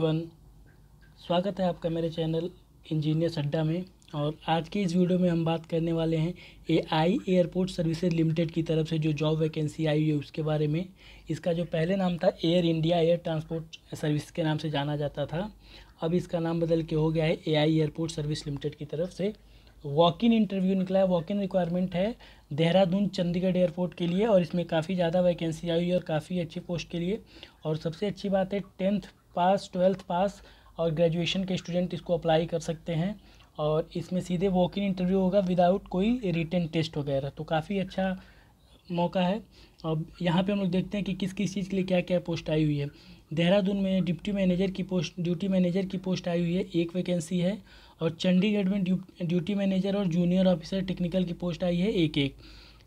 one स्वागत है आपका मेरे चैनल इंजीनियर सड्डा में और आज के इस वीडियो में हम बात करने वाले हैं A I airport services limited की तरफ से जो जॉब वैकेंसी आई हुई है उसके बारे में इसका जो पहले नाम था Air India Air transport service के नाम से जाना जाता था अब इसका नाम बदल के हो गया है A I airport service limited की तरफ से वॉक इन इंटरव्यू निकला है वॉक इन रिक्वायरमेंट है देहरादून चंडीगढ़ एयरपोर्ट के लिए और इसमें काफ़ी ज़्यादा वैकेंसी आई हुई है और काफ़ी अच्छी पोस्ट के लिए और सबसे अच्छी बात है टेंथ पास ट्वेल्थ पास और ग्रेजुएशन के स्टूडेंट इसको अप्लाई कर सकते हैं और इसमें सीधे वॉक इन इंटरव्यू होगा विदाउट कोई रिटर्न टेस्ट वगैरह तो काफ़ी अच्छा मौका है और यहाँ पे हम लोग देखते हैं कि किस किस चीज़ के लिए क्या क्या पोस्ट आई हुई है देहरादून में डिप्टी मैनेजर की पोस्ट ड्यूटी मैनेजर की पोस्ट आई हुई है एक वैकेंसी है और चंडीगढ़ में ड्यूटी मैनेजर और जूनियर ऑफिसर टेक्निकल की पोस्ट आई है एक एक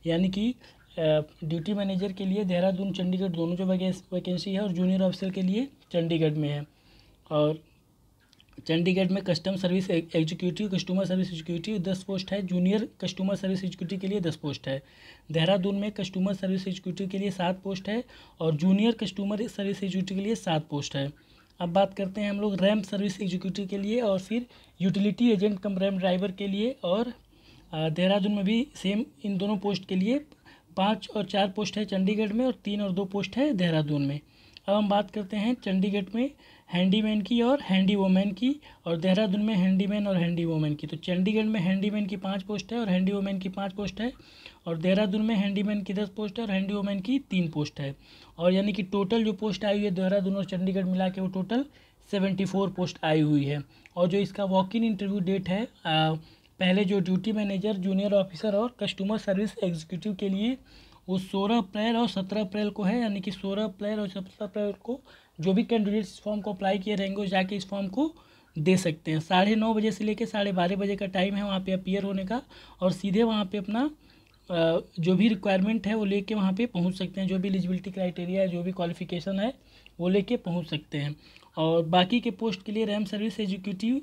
यानी कि ड्यूटी मैनेजर के लिए देहरादून चंडीगढ़ दोनों जो वैकेंसी है और जूनियर ऑफिसर के लिए चंडीगढ़ में है और चंडीगढ़ में custom service executive customer service executive दस पोस्ट है जूनियर कस्टमर सर्विस एग्जीक्यूटिव के लिए दस पोस्ट है देहरादून में कस्टमर सर्विस एग्जीक्यूटिव के लिए सात पोस्ट है और जूनियर कस्टमर सर्विस एग्जीक्यूटिव के लिए सात पोस्ट है अब बात करते हैं हम लोग रैम सर्विस एग्जीक्यूटिव के लिए और फिर utility agent cum ramp driver के लिए और देहरादून में भी सेम इन दोनों पोस्ट के लिए पाँच और चार पोस्ट है चंडीगढ़ में और तीन और दो पोस्ट है देहरादून में अब हम बात करते हैं चंडीगढ़ में हैंडीमैन की और हैंडी वोमैन की और देहरादून में हैंडीमैन और हैंडी वोमैन की तो चंडीगढ़ में हैंडीमैन की पाँच पोस्ट है और हैंडी वोमैन की पाँच पोस्ट है और देहरादून में हैंडीमैन की दस पोस्ट है और हैंडी वोमैन की तीन पोस्ट है और यानी कि टोटल जो पोस्ट आई हुई है देहरादून और चंडीगढ़ मिला के वो टोटल सेवेंटी फोर पोस्ट आई हुई है और जो इसका वॉक इन इंटरव्यू डेट है पहले जो ड्यूटी मैनेजर जूनियर ऑफिसर और कस्टमर सर्विस एग्जीक्यूटिव के लिए वो सोलह अप्रैल और सत्रह अप्रैल को है यानी कि सोलह अप्रैल और सत्रह अप्रैल को जो भी कैंडिडेट इस फॉर्म को अप्लाई किए रहेंगे जाके इस फॉर्म को दे सकते हैं साढ़े नौ बजे से लेकर साढ़े बारह बजे का टाइम है वहाँ पे अपीयर होने का और सीधे वहाँ पे अपना जो भी रिक्वायरमेंट है वो लेके वहाँ पे पहुँच सकते हैं जो भी एलिजिबिलिटी क्राइटेरिया है जो भी क्वालिफिकेशन है वो लेके पहुँच सकते हैं और बाकी के पोस्ट के लिए ramp service executive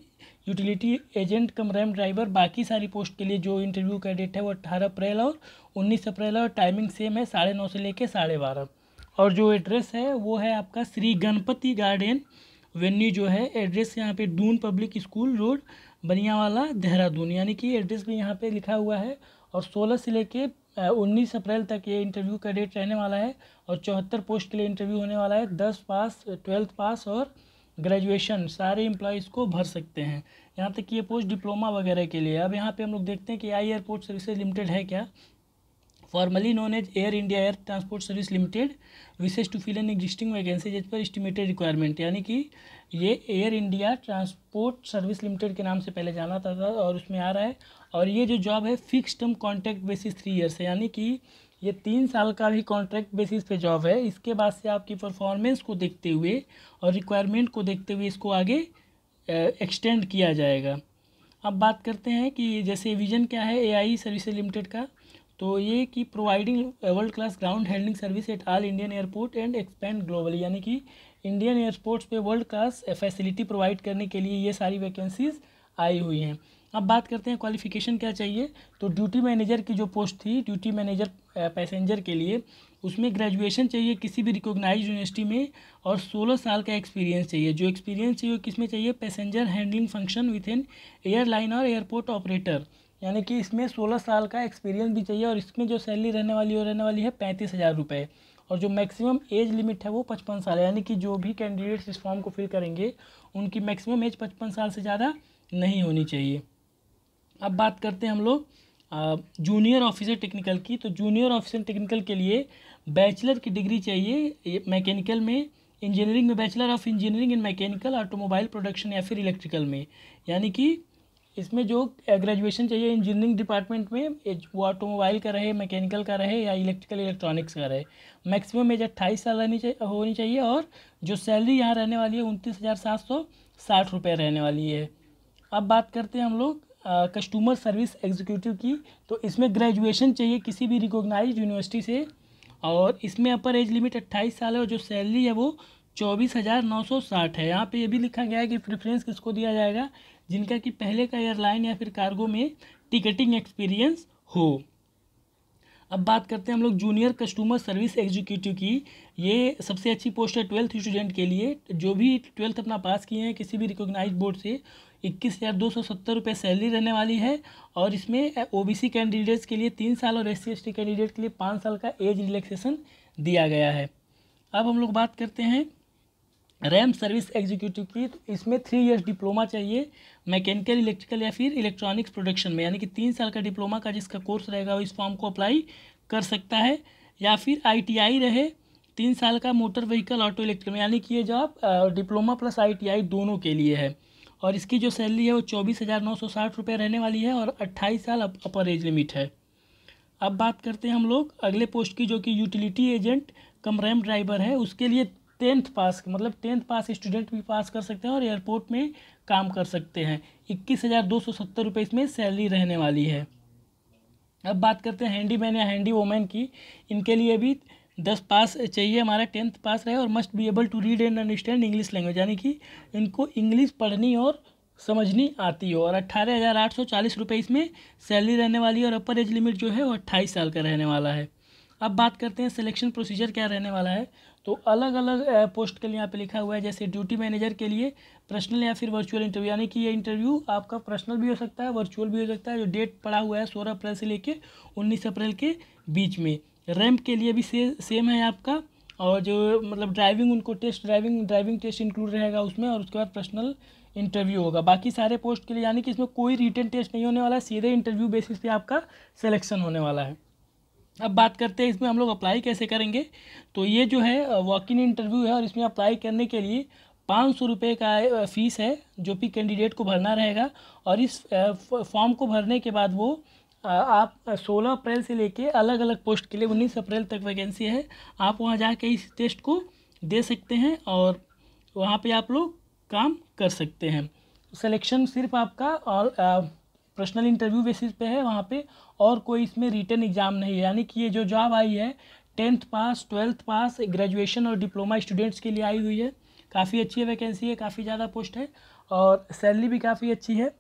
utility agent cum ramp driver बाकी सारी पोस्ट के लिए जो इंटरव्यू का डेट है वो अट्ठारह अप्रैल और उन्नीस अप्रैल और टाइमिंग सेम है साढ़े नौ से लेकर साढ़े बारह और जो एड्रेस है वो है आपका श्री गणपति गार्डन वेन्यू जो है एड्रेस यहाँ पे Doon public school road Baniyawala Dehradun यानी कि एड्रेस भी यहाँ पर लिखा हुआ है और सोलह से लेकर उन्नीस अप्रैल तक ये इंटरव्यू का डेट रहने वाला है और चौहत्तर पोस्ट के लिए इंटरव्यू होने वाला है दस पास ट्वेल्थ पास और ग्रेजुएशन सारे एम्प्लॉयज़ को भर सकते हैं यहाँ तक कि ये पोस्ट डिप्लोमा वगैरह के लिए अब यहाँ पे हम लोग देखते हैं कि आई एयरपोर्ट सर्विसेज लिमिटेड है क्या formerly known as Air India Air transport service limited विशेष to fill an existing vacancy as पर एस्टिमेटेड रिक्वायरमेंट यानी कि ये Air India transport service limited के नाम से पहले जाना था, था और उसमें आ रहा है और ये जो जॉब है fix term contract basis three years है यानी कि ये तीन साल का भी कॉन्ट्रैक्ट बेसिस पे जॉब है इसके बाद से आपकी परफॉर्मेंस को देखते हुए और रिक्वायरमेंट को देखते हुए इसको आगे एक्सटेंड किया जाएगा अब बात करते हैं कि जैसे विजन क्या है एआई सर्विसेज लिमिटेड का तो ये कि providing world class ground handling service at all Indian airport and expand globally यानी कि इंडियन एयरपोर्ट्स पे वर्ल्ड क्लास फैसिलिटी प्रोवाइड करने के लिए ये सारी वैकेंसीज़ आई हुई हैं अब बात करते हैं क्वालिफ़िकेशन क्या चाहिए तो ड्यूटी मैनेजर की जो पोस्ट थी ड्यूटी मैनेजर पैसेंजर के लिए उसमें ग्रेजुएशन चाहिए किसी भी रिकॉग्नाइज यूनिवर्सिटी में और 16 साल का एक्सपीरियंस चाहिए जो एक्सपीरियंस चाहिए वो किस में चाहिए passenger handling function within airline और एयरपोर्ट ऑपरेटर यानी कि इसमें सोलह साल का एक्सपीरियंस भी चाहिए और इसमें जो सैलरी रहने वाली हो रहने वाली है पैंतीस हज़ार रुपये और जो मैक्सिमम एज लिमिट है वो पचपन साल है यानी कि जो भी कैंडिडेट्स इस फॉर्म को फिल करेंगे उनकी मैक्सिमम एज पचपन साल से ज़्यादा नहीं होनी चाहिए अब बात करते हैं हम लोग जूनियर ऑफिसर टेक्निकल की तो जूनियर ऑफिसर टेक्निकल के लिए बैचलर की डिग्री चाहिए मैकेनिकल में इंजीनियरिंग में bachelor of engineering in mechanical automobile production या फिर इलेक्ट्रिकल में यानी कि इसमें जो ग्रेजुएशन चाहिए इंजीनियरिंग डिपार्टमेंट में वो ऑटोमोबाइल का रहे मैकेनिकल का रहे या इलेक्ट्रिकल इलेक्ट्रॉनिक्स का रहे मैक्सिमम एज अट्ठाईस साल रहनी चाहिए होनी चाहिए और जो सैलरी यहाँ रहने वाली है उनतीस हज़ार सात सौ साठ रुपये रहने वाली है अब बात करते हैं हम लोग कस्टमर सर्विस एग्जीक्यूटिव की तो इसमें ग्रेजुएशन चाहिए किसी भी रिकोगनाइज यूनिवर्सिटी से और इसमें अपर एज लिमिट अट्ठाईस साल है और जो सैलरी है वो चौबीस हज़ार नौ सौ साठ है यहाँ पे ये भी लिखा गया है कि प्रेफरेंस किसको दिया जाएगा जिनका कि पहले का एयरलाइन या फिर कार्गो में टिकटिंग एक्सपीरियंस हो अब बात करते हैं हम लोग जूनियर कस्टमर सर्विस एग्जीक्यूटिव की ये सबसे अच्छी पोस्ट है ट्वेल्थ स्टूडेंट के लिए जो भी ट्वेल्थ अपना पास किए हैं किसी भी रिकोगनाइज बोर्ड से इक्कीस हज़ार दो सौ सत्तर रुपये सैलरी रहने वाली है और इसमें ओबीसी कैंडिडेट्स के लिए तीन साल और एस सी कैंडिडेट के लिए पाँच साल का एज रिलैक्सेशन दिया गया है अब हम लोग बात करते हैं रैम सर्विस एग्जीक्यूटिव की तो इसमें थ्री इयर्स डिप्लोमा चाहिए मैकेनिकल इलेक्ट्रिकल या फिर इलेक्ट्रॉनिक्स प्रोडक्शन में यानी कि तीन साल का डिप्लोमा का जिसका कोर्स रहेगा वो इस फॉर्म को अप्लाई कर सकता है या फिर आईटीआई रहे तीन साल का मोटर व्हीकल ऑटो इलेक्ट्रिक में यानी कि ये जॉब डिप्लोमा प्लस आई दोनों के लिए है और इसकी जो सैलरी है वो चौबीस हज़ार नौ सौ साठ रुपये रहने वाली है और अट्ठाईस साल अपर एज लिमिट है अब बात करते हैं हम लोग अगले पोस्ट की जो कि utility agent cum ramp driver है उसके लिए टेंथ पास मतलब टेंथ पास स्टूडेंट भी पास कर सकते हैं और एयरपोर्ट में काम कर सकते हैं इक्कीस हज़ार दो सौ सत्तर रुपये इसमें सैलरी रहने वाली है अब बात करते हैं हैंडी मैन या हैंडी वोमेन की इनके लिए भी दस पास चाहिए हमारा टेंथ पास रहे और must be able to read and understand English language यानी कि इनको इंग्लिश पढ़नी और समझनी आती हो और अट्ठारह हज़ार आठ सौ चालीस रुपये इसमें सैलरी रहने वाली है और अपर एज लिमिट जो है वो अट्ठाईस साल का रहने वाला है अब बात करते हैं सिलेक्शन प्रोसीजर क्या रहने वाला है तो अलग अलग पोस्ट के लिए यहाँ पे लिखा हुआ है जैसे ड्यूटी मैनेजर के लिए पर्सनल या फिर वर्चुअल इंटरव्यू यानी कि ये इंटरव्यू आपका पर्सनल भी हो सकता है वर्चुअल भी हो सकता है जो डेट पड़ा हुआ है सोलह अप्रैल से लेके उन्नीस अप्रैल के बीच में रैम्प के लिए भी से, सेम है आपका और जो मतलब ड्राइविंग उनको test driving driving test include रहेगा उसमें और उसके बाद पर्सनल इंटरव्यू होगा बाकी सारे पोस्ट के लिए यानी कि इसमें कोई रिटर्न टेस्ट नहीं होने वाला है सीधे इंटरव्यू बेसिस पे आपका सिलेक्शन होने वाला है अब बात करते हैं इसमें हम लोग अप्लाई कैसे करेंगे तो ये जो है वॉक इन इंटरव्यू है और इसमें अप्लाई करने के लिए पाँच सौ रुपये का फ़ीस है जो भी कैंडिडेट को भरना रहेगा और इस फॉर्म को भरने के बाद वो आप 16 अप्रैल से लेके अलग अलग पोस्ट के लिए 19 अप्रैल तक वैकेंसी है आप वहाँ जाके इस टेस्ट को दे सकते हैं और वहाँ पे आप लोग काम कर सकते हैं सिलेक्शन सिर्फ आपका और पर्सनल इंटरव्यू बेसिस पे है वहाँ पे और कोई इसमें रिटर्न एग्ज़ाम नहीं है यानी कि ये जो जॉब आई है tenth pass twelfth pass graduation और डिप्लोमा स्टूडेंट्स के लिए आई हुई है काफ़ी अच्छी वैकेंसी है काफ़ी ज़्यादा पोस्ट है और सैलरी भी काफ़ी अच्छी है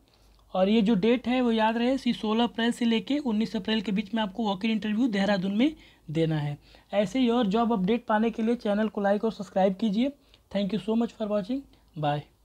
और ये जो डेट है वो याद रहे सी सोलह अप्रैल से लेके उन्नीस अप्रैल के बीच में आपको वॉक इंटरव्यू देहरादून में देना है ऐसे ही और जॉब अपडेट पाने के लिए चैनल को लाइक और सब्सक्राइब कीजिए thank you so much for watching bye